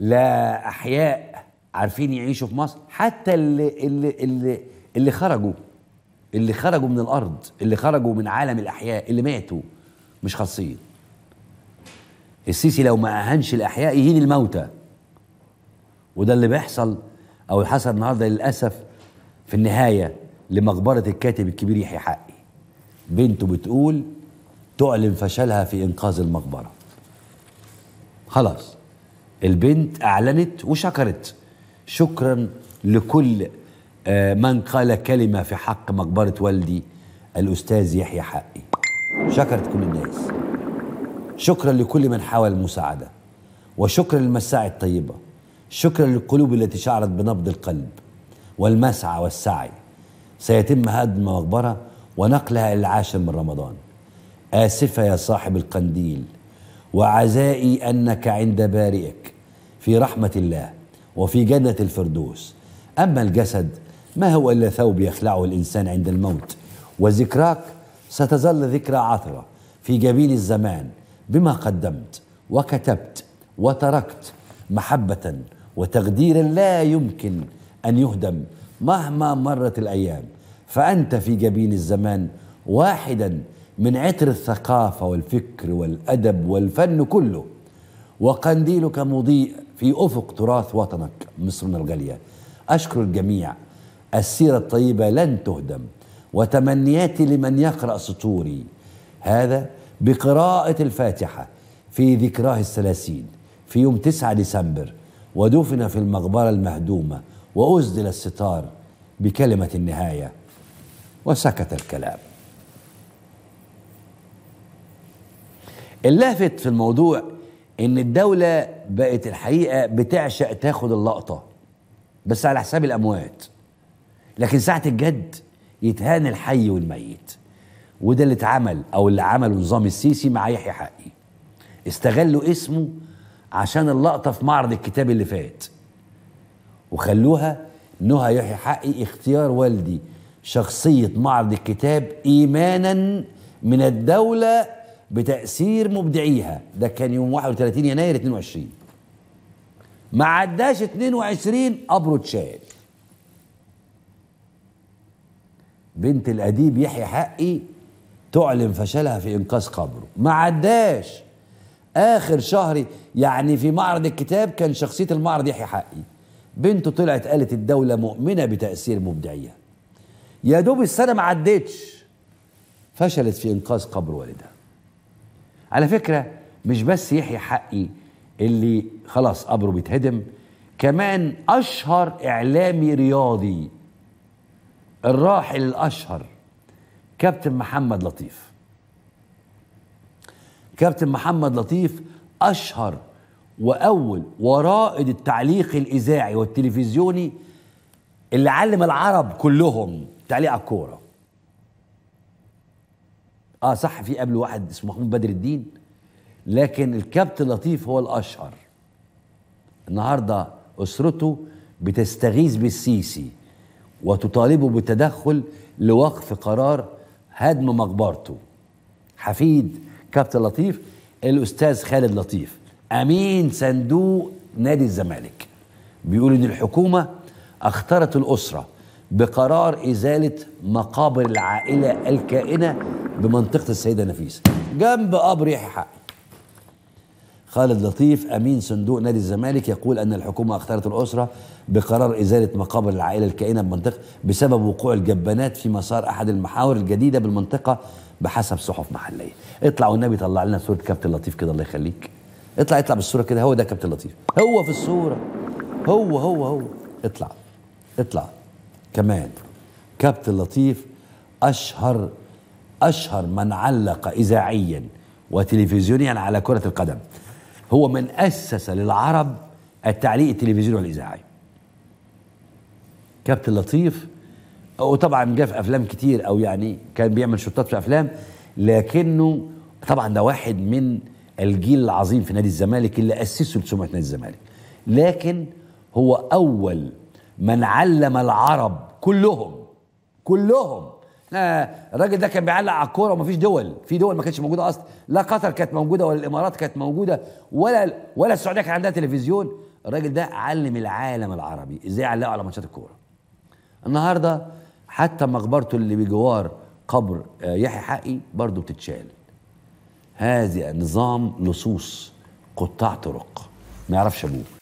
لا احياء عارفين يعيشوا في مصر حتى اللي اللي اللي, اللي خرجوا اللي خرجوا من الارض اللي خرجوا من عالم الاحياء اللي ماتوا مش خالصين السيسي لو ما اهنش الاحياء يهين الموتى وده اللي بيحصل او حصل النهارده للاسف في النهايه لمقبره الكاتب الكبير يحيى حقي بنته بتقول تعلن فشلها في انقاذ المقبره خلاص البنت أعلنت وشكرت شكرا لكل آه، من قال كلمة في حق مقبرة والدي الأستاذ يحيى حقي شكرت كل الناس شكرا لكل من حاول المساعدة وشكرا للمساعي الطيبة شكرا للقلوب التي شعرت بنبض القلب والمسعى والسعي سيتم هدم مقبرة ونقلها إلى العاشر من رمضان آسفة يا صاحب القنديل وعزائي انك عند بارئك في رحمه الله وفي جنه الفردوس اما الجسد ما هو الا ثوب يخلعه الانسان عند الموت وذكراك ستظل ذكرى عطره في جبين الزمان بما قدمت وكتبت وتركت محبه وتقديرا لا يمكن ان يهدم مهما مرت الايام فانت في جبين الزمان واحدا من عطر الثقافة والفكر والأدب والفن كله وقنديلك مضيء في أفق تراث وطنك مصرنا الغالية أشكر الجميع السيرة الطيبة لن تهدم وتمنياتي لمن يقرأ سطوري هذا بقراءة الفاتحة في ذكراه الثلاثين في يوم 9 ديسمبر ودفن في المقبرة المهدومة وأسدل الستار بكلمة النهاية وسكت الكلام اللافت في الموضوع ان الدوله بقت الحقيقه بتعشق تاخد اللقطه بس على حساب الاموات لكن ساعه الجد يتهان الحي والميت وده اللي اتعمل او اللي عمله نظام السيسي مع يحيى حقي استغلوا اسمه عشان اللقطه في معرض الكتاب اللي فات وخلوها نهى يحيى حقي اختيار والدي شخصيه معرض الكتاب ايمانا من الدوله بتأثير مبدعيها ده كان يوم 31 يناير 22 ما عداش 22 قبره اتشال بنت الأديب يحيى حقي تعلن فشلها في إنقاذ قبره ما عداش آخر شهر يعني في معرض الكتاب كان شخصية المعرض يحيى حقي بنته طلعت قالت الدولة مؤمنة بتأثير مبدعيها يا دوب السنة ما عدتش فشلت في إنقاذ قبر والدها على فكرة مش بس يحيى حقي اللي خلاص قبره بيتهدم كمان أشهر إعلامي رياضي الراحل الأشهر كابتن محمد لطيف كابتن محمد لطيف أشهر وأول ورائد التعليق الإذاعي والتلفزيوني اللي علم العرب كلهم تعليق على الكوره اه صح في قبل واحد اسمه محمود بدر الدين لكن الكابتن لطيف هو الاشهر النهارده اسرته بتستغيث بالسيسي وتطالبه بالتدخل لوقف قرار هدم مقبرته حفيد كابتن لطيف الاستاذ خالد لطيف امين صندوق نادي الزمالك بيقول ان الحكومه اختارت الاسره بقرار ازاله مقابر العائله الكائنه بمنطقه السيده نفيسه جنب قبر يحيى حقي خالد لطيف امين صندوق نادي الزمالك يقول ان الحكومه اختارت الاسره بقرار ازاله مقابر العائله الكائنه بمنطقه بسبب وقوع الجبانات في مسار احد المحاور الجديده بالمنطقه بحسب صحف محليه اطلع والنبي طلع لنا صوره كابتن لطيف كده الله يخليك اطلع اطلع بالصوره كده هو ده كابتن لطيف هو في الصوره هو هو هو اطلع اطلع كمان كابتن لطيف اشهر أشهر من علق إذاعيا وتلفزيونيا على كرة القدم هو من أسس للعرب التعليق التلفزيوني والإذاعي كابتن لطيف وطبعا جه في أفلام كتير أو يعني كان بيعمل شطات في أفلام لكنه طبعا ده واحد من الجيل العظيم في نادي الزمالك اللي أسسه لسمعة نادي الزمالك لكن هو أول من علم العرب كلهم كلهم احنا الراجل ده كان بيعلق على الكوره ومفيش دول في دول ما كانتش موجوده اصلا لا قطر كانت موجوده ولا الامارات كانت موجوده ولا ولا السعوديه كان عندها تلفزيون الراجل ده علم العالم العربي ازاي يعلقوا على ماتشات الكوره النهارده حتى مقبرته اللي بجوار قبر آه، يحيى حقي برضه بتتشال هذا نظام لصوص قطاع طرق ما يعرفش ابوه